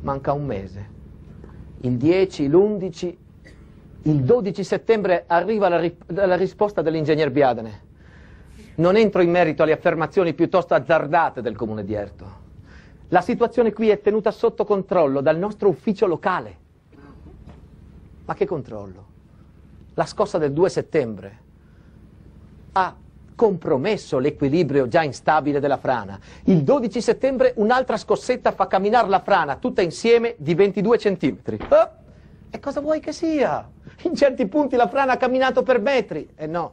manca un mese. Il 10, l'11, il 12 settembre arriva la, la risposta dell'ingegner Biadene. Non entro in merito alle affermazioni piuttosto azzardate del comune di Erto. La situazione qui è tenuta sotto controllo dal nostro ufficio locale. Ma che controllo? La scossa del 2 settembre ha compromesso l'equilibrio già instabile della frana. Il 12 settembre un'altra scossetta fa camminare la frana tutta insieme di 22 centimetri. Oh, e cosa vuoi che sia? In certi punti la frana ha camminato per metri. E eh no,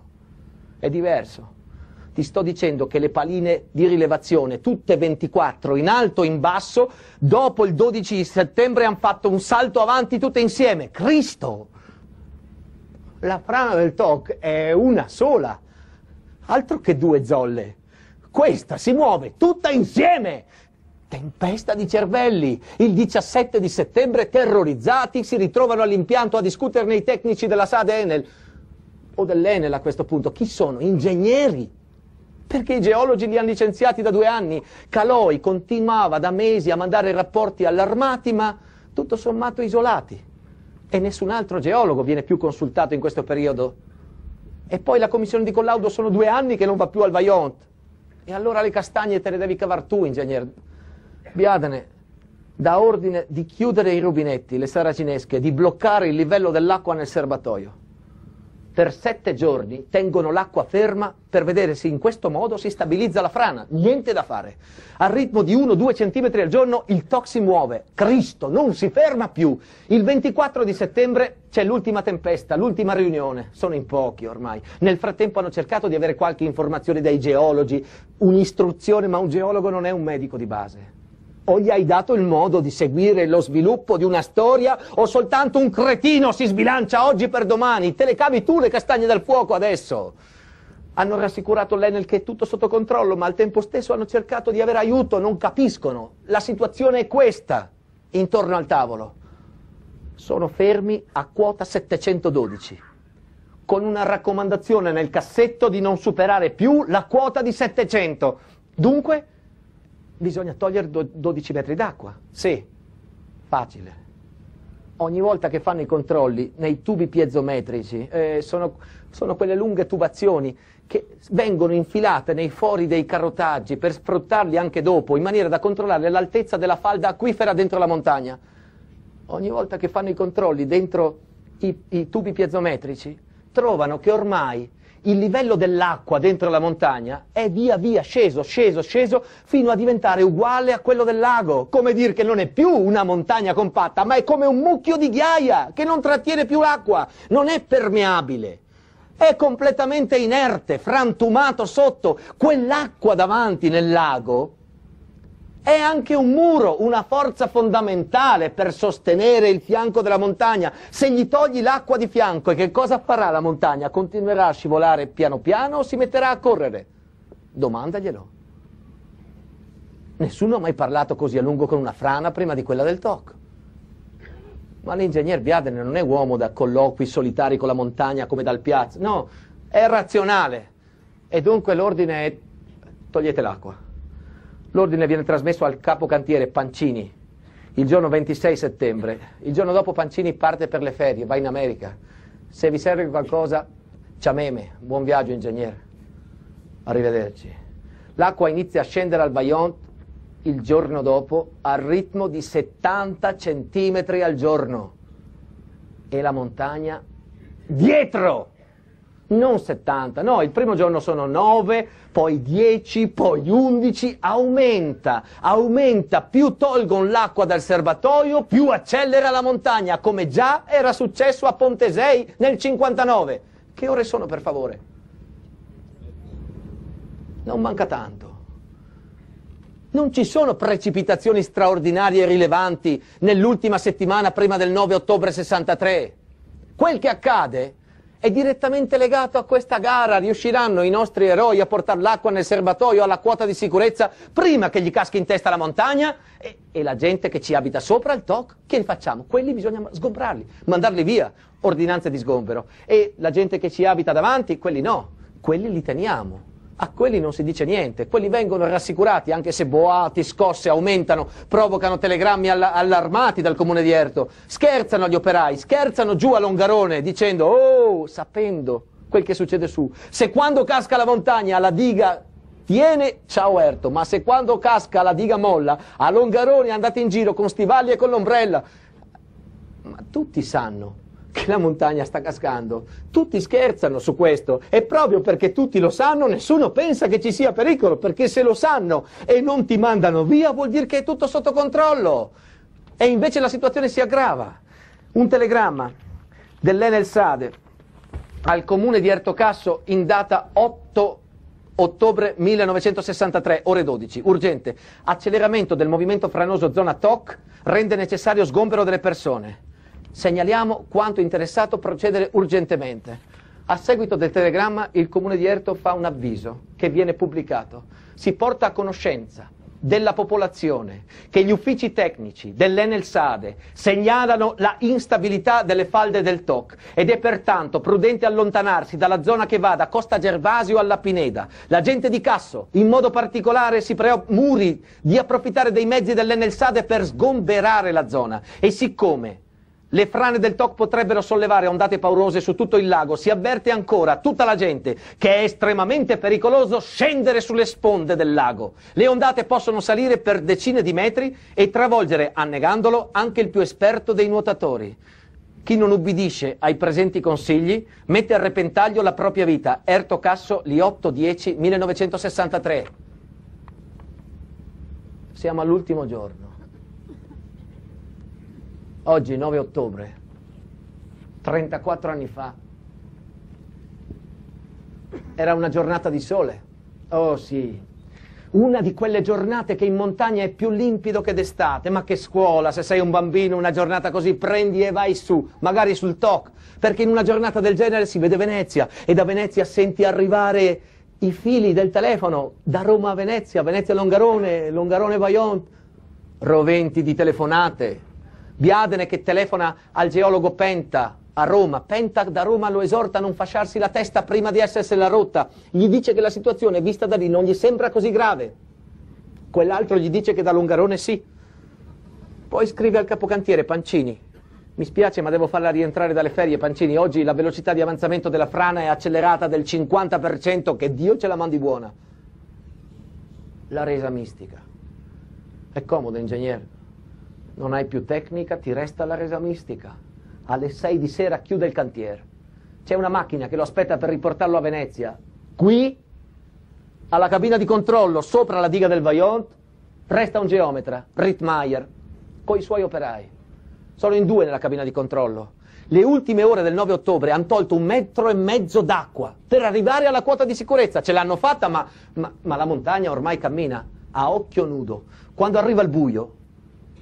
è diverso. Ti sto dicendo che le paline di rilevazione, tutte 24, in alto e in basso, dopo il 12 settembre hanno fatto un salto avanti tutte insieme. Cristo! La frana del TOC è una sola. Altro che due zolle. Questa si muove tutta insieme. Tempesta di cervelli. Il 17 di settembre, terrorizzati, si ritrovano all'impianto a discuterne i tecnici della SAD Enel. O dell'Enel a questo punto. Chi sono? Ingegneri. Perché i geologi li hanno licenziati da due anni. Caloi continuava da mesi a mandare rapporti allarmati, ma tutto sommato isolati. E nessun altro geologo viene più consultato in questo periodo e poi la commissione di collaudo sono due anni che non va più al Vaillant. E allora le castagne te le devi cavare tu, ingegner Biadene. Da ordine di chiudere i rubinetti, le saracinesche, di bloccare il livello dell'acqua nel serbatoio per sette giorni tengono l'acqua ferma per vedere se in questo modo si stabilizza la frana. Niente da fare. Al ritmo di 1-2 centimetri al giorno il TOC si muove. Cristo non si ferma più. Il 24 di settembre c'è l'ultima tempesta, l'ultima riunione. Sono in pochi ormai. Nel frattempo hanno cercato di avere qualche informazione dai geologi, un'istruzione, ma un geologo non è un medico di base. O gli hai dato il modo di seguire lo sviluppo di una storia o soltanto un cretino si sbilancia oggi per domani? Te le cavi tu le castagne dal fuoco adesso? Hanno rassicurato l'Enel che è tutto sotto controllo, ma al tempo stesso hanno cercato di avere aiuto, non capiscono. La situazione è questa, intorno al tavolo. Sono fermi a quota 712, con una raccomandazione nel cassetto di non superare più la quota di 700. Dunque bisogna togliere 12 metri d'acqua. Sì, facile. Ogni volta che fanno i controlli nei tubi piezometrici, eh, sono, sono quelle lunghe tubazioni che vengono infilate nei fori dei carotaggi per sfruttarli anche dopo, in maniera da controllare l'altezza della falda acquifera dentro la montagna. Ogni volta che fanno i controlli dentro i, i tubi piezometrici, trovano che ormai il livello dell'acqua dentro la montagna è via via sceso, sceso, sceso, fino a diventare uguale a quello del lago. Come dire che non è più una montagna compatta, ma è come un mucchio di ghiaia che non trattiene più l'acqua, non è permeabile. È completamente inerte, frantumato sotto. Quell'acqua davanti nel lago è anche un muro, una forza fondamentale per sostenere il fianco della montagna. Se gli togli l'acqua di fianco, che cosa farà la montagna? Continuerà a scivolare piano piano o si metterà a correre? Domandaglielo. Nessuno ha mai parlato così a lungo con una frana prima di quella del TOC. Ma l'ingegner Biadene non è uomo da colloqui solitari con la montagna come dal piazza. No, è razionale. E dunque l'ordine è togliete l'acqua. L'ordine viene trasmesso al capocantiere Pancini il giorno 26 settembre. Il giorno dopo Pancini parte per le ferie, va in America. Se vi serve qualcosa, ciameme, buon viaggio ingegnere. Arrivederci. L'acqua inizia a scendere al Bayonne il giorno dopo al ritmo di 70 centimetri al giorno e la montagna dietro non 70, no, il primo giorno sono 9, poi 10, poi 11, aumenta, aumenta, più tolgono l'acqua dal serbatoio, più accelera la montagna, come già era successo a Pontesei nel 59. Che ore sono per favore? Non manca tanto. Non ci sono precipitazioni straordinarie e rilevanti nell'ultima settimana prima del 9 ottobre 63. Quel che accade è direttamente legato a questa gara. Riusciranno i nostri eroi a portare l'acqua nel serbatoio alla quota di sicurezza prima che gli caschi in testa la montagna? E, e la gente che ci abita sopra il TOC, che ne facciamo? Quelli bisogna sgombrarli, mandarli via, ordinanze di sgombero. E la gente che ci abita davanti, quelli no, quelli li teniamo a quelli non si dice niente, quelli vengono rassicurati anche se boati, scosse aumentano, provocano telegrammi all allarmati dal comune di Erto, scherzano gli operai, scherzano giù a Longarone dicendo oh, sapendo quel che succede su, se quando casca la montagna la diga tiene, ciao Erto, ma se quando casca la diga molla, a Longarone andate in giro con stivali e con l'ombrella, ma tutti sanno che la montagna sta cascando. Tutti scherzano su questo e proprio perché tutti lo sanno nessuno pensa che ci sia pericolo, perché se lo sanno e non ti mandano via vuol dire che è tutto sotto controllo. E invece la situazione si aggrava. Un telegramma dell'Enel Sade al comune di Ertocasso in data 8 ottobre 1963, ore 12, urgente, acceleramento del movimento franoso zona TOC rende necessario sgombero delle persone. Segnaliamo quanto interessato procedere urgentemente. A seguito del telegramma il comune di Erto fa un avviso che viene pubblicato. Si porta a conoscenza della popolazione che gli uffici tecnici dell'Enel Sade segnalano la instabilità delle falde del TOC ed è pertanto prudente allontanarsi dalla zona che va da Costa Gervasio alla Pineda. La gente di Casso in modo particolare si preoccupa di approfittare dei mezzi dell'Enel Sade per sgomberare la zona e siccome le frane del TOC potrebbero sollevare ondate paurose su tutto il lago. Si avverte ancora tutta la gente che è estremamente pericoloso scendere sulle sponde del lago. Le ondate possono salire per decine di metri e travolgere, annegandolo, anche il più esperto dei nuotatori. Chi non ubbidisce ai presenti consigli mette a repentaglio la propria vita. Erto Casso, 8 10, 1963. Siamo all'ultimo giorno. Oggi, 9 ottobre, 34 anni fa, era una giornata di sole. Oh sì, una di quelle giornate che in montagna è più limpido che d'estate, ma che scuola, se sei un bambino una giornata così prendi e vai su, magari sul TOC, perché in una giornata del genere si vede Venezia e da Venezia senti arrivare i fili del telefono, da Roma a Venezia, Venezia Longarone, Longarone vaillant roventi di telefonate, Biadene che telefona al geologo Penta a Roma. Penta da Roma lo esorta a non fasciarsi la testa prima di essersela rotta. Gli dice che la situazione vista da lì non gli sembra così grave. Quell'altro gli dice che da Longarone sì. Poi scrive al capocantiere Pancini. Mi spiace ma devo farla rientrare dalle ferie Pancini. Oggi la velocità di avanzamento della frana è accelerata del 50%. Che Dio ce la mandi buona. La resa mistica. È comodo, ingegnere non hai più tecnica, ti resta la resa mistica. Alle 6 di sera chiude il cantiere. C'è una macchina che lo aspetta per riportarlo a Venezia. Qui, alla cabina di controllo, sopra la diga del Vajont, resta un geometra, Rittmeier, i suoi operai. Sono in due nella cabina di controllo. Le ultime ore del 9 ottobre hanno tolto un metro e mezzo d'acqua per arrivare alla quota di sicurezza. Ce l'hanno fatta, ma, ma, ma la montagna ormai cammina a occhio nudo. Quando arriva il buio,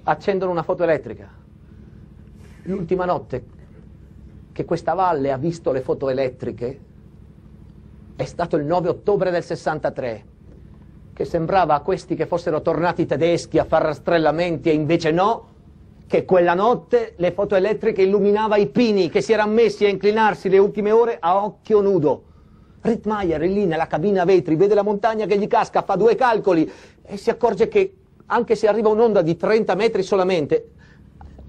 accendono una foto elettrica. L'ultima notte che questa valle ha visto le foto elettriche è stato il 9 ottobre del 63, che sembrava a questi che fossero tornati tedeschi a far rastrellamenti e invece no, che quella notte le foto elettriche illuminava i pini che si erano messi a inclinarsi le ultime ore a occhio nudo. Rittmeier è lì nella cabina a vetri, vede la montagna che gli casca, fa due calcoli e si accorge che anche se arriva un'onda di 30 metri solamente,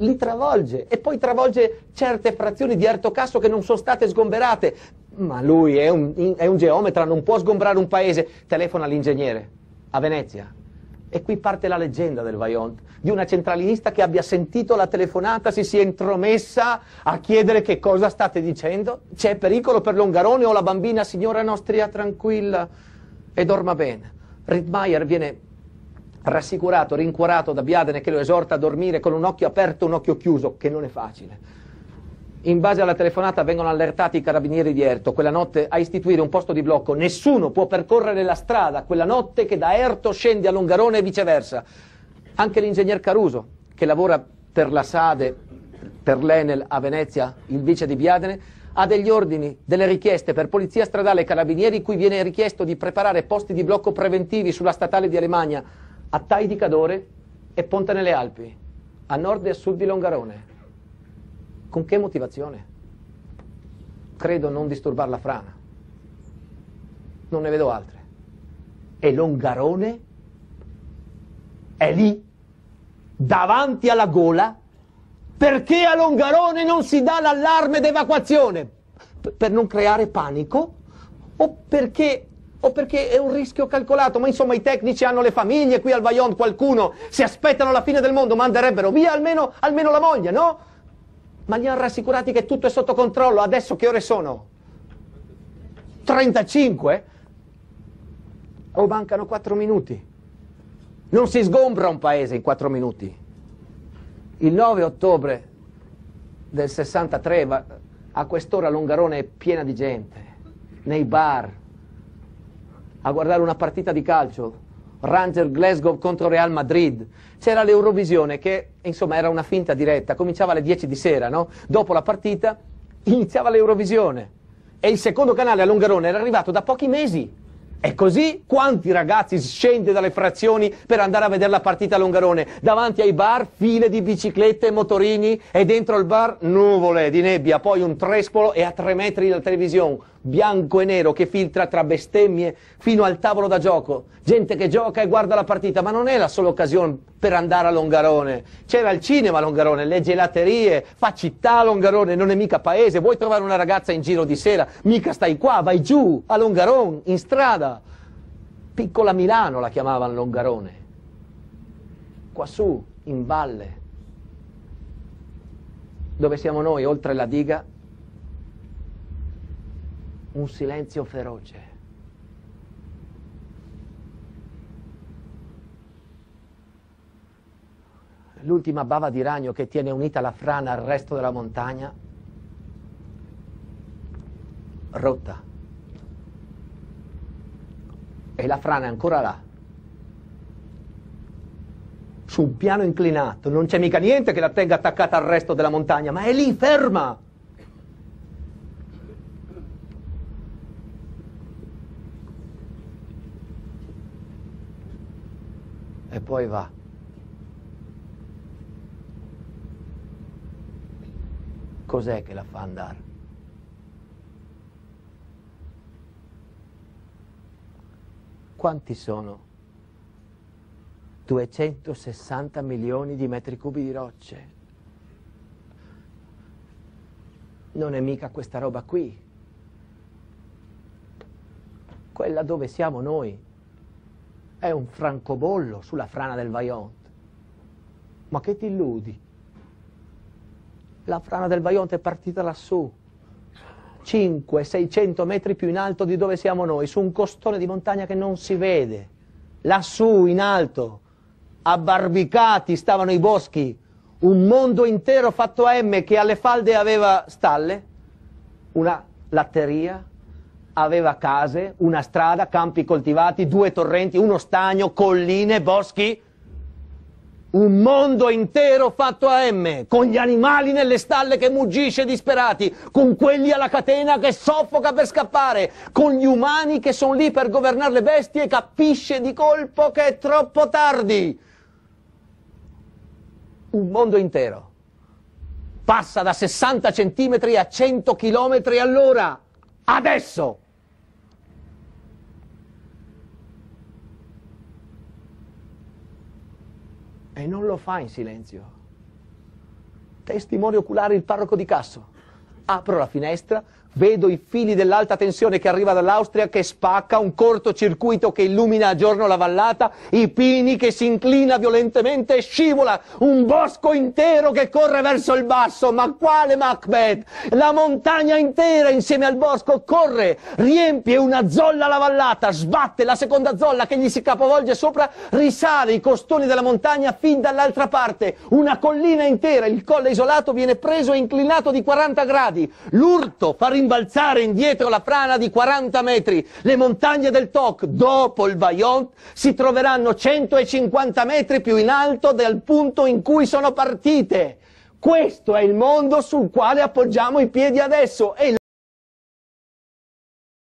li travolge e poi travolge certe frazioni di Ertocasso che non sono state sgomberate. Ma lui è un, è un geometra, non può sgombrare un paese. Telefona all'ingegnere a Venezia. E qui parte la leggenda del Vaillant, di una centralinista che abbia sentito la telefonata, si sia intromessa a chiedere che cosa state dicendo. C'è pericolo per l'Ongarone o la bambina signora nostria tranquilla e dorma bene. Rittmeier viene rassicurato, rincuorato da Biadene che lo esorta a dormire con un occhio aperto e un occhio chiuso, che non è facile. In base alla telefonata vengono allertati i carabinieri di Erto quella notte a istituire un posto di blocco. Nessuno può percorrere la strada quella notte che da Erto scende a Longarone e viceversa. Anche l'ingegner Caruso, che lavora per la Sade, per l'Enel a Venezia, il vice di Biadene, ha degli ordini, delle richieste per Polizia Stradale e Carabinieri cui viene richiesto di preparare posti di blocco preventivi sulla statale di Alemania a Tai di Cadore e Ponte nelle Alpi, a nord e a sud di Longarone. Con che motivazione? Credo non disturbar la frana. Non ne vedo altre. E Longarone è lì, davanti alla gola, perché a Longarone non si dà l'allarme d'evacuazione? per non creare panico o perché o perché è un rischio calcolato, ma insomma i tecnici hanno le famiglie qui al Vajont, qualcuno, se aspettano la fine del mondo manderebbero via almeno, almeno la moglie, no? Ma li hanno rassicurati che tutto è sotto controllo, adesso che ore sono? 35? O mancano 4 minuti? Non si sgombra un paese in 4 minuti. Il 9 ottobre del 63 a quest'ora Longarone è piena di gente, nei bar, a guardare una partita di calcio, Ranger Glasgow contro Real Madrid. C'era l'Eurovisione che, insomma, era una finta diretta, cominciava alle 10 di sera, no? Dopo la partita iniziava l'Eurovisione. E il secondo canale a Longarone era arrivato da pochi mesi. E così quanti ragazzi scende dalle frazioni per andare a vedere la partita a Longarone? Davanti ai bar, file di biciclette e motorini e dentro il bar nuvole di nebbia, poi un trespolo e a tre metri la televisione bianco e nero che filtra tra bestemmie fino al tavolo da gioco, gente che gioca e guarda la partita, ma non è la sola occasione per andare a Longarone, c'era il cinema a Longarone, le gelaterie, fa città a Longarone, non è mica paese, vuoi trovare una ragazza in giro di sera, mica stai qua, vai giù a Longarone, in strada, piccola Milano la chiamavano Longarone, Quassù, in valle, dove siamo noi, oltre la diga, un silenzio feroce. L'ultima bava di ragno che tiene unita la frana al resto della montagna, rotta. E la frana è ancora là. Su un piano inclinato, non c'è mica niente che la tenga attaccata al resto della montagna, ma è lì ferma. poi va. Cos'è che la fa andare? Quanti sono? 260 milioni di metri cubi di rocce. Non è mica questa roba qui. Quella dove siamo noi, è un francobollo sulla frana del Vaillant. Ma che ti illudi? La frana del Vaillant è partita lassù, 500-600 metri più in alto di dove siamo noi, su un costone di montagna che non si vede. Lassù, in alto, abbarbicati stavano i boschi, un mondo intero fatto a M che alle falde aveva stalle, una latteria, aveva case, una strada, campi coltivati, due torrenti, uno stagno, colline, boschi. Un mondo intero fatto a M, con gli animali nelle stalle che muggisce disperati, con quelli alla catena che soffoca per scappare, con gli umani che sono lì per governare le bestie e capisce di colpo che è troppo tardi. Un mondo intero. Passa da 60 centimetri a 100 chilometri all'ora. Adesso! E non lo fa in silenzio. Testimone oculare il parroco di Casso. Apro la finestra, Vedo i fili dell'alta tensione che arriva dall'Austria che spacca, un cortocircuito che illumina a giorno la vallata, i pini che si inclina violentemente e scivola, un bosco intero che corre verso il basso, ma quale Macbeth? La montagna intera insieme al bosco corre, riempie una zolla la vallata, sbatte la seconda zolla che gli si capovolge sopra, risale i costoni della montagna fin dall'altra parte, una collina intera, il colle isolato viene preso e inclinato di 40 gradi, l'urto fa rinforzare rimbalzare indietro la frana di 40 metri. Le montagne del Toc, dopo il Vaillant, si troveranno 150 metri più in alto del punto in cui sono partite. Questo è il mondo sul quale appoggiamo i piedi adesso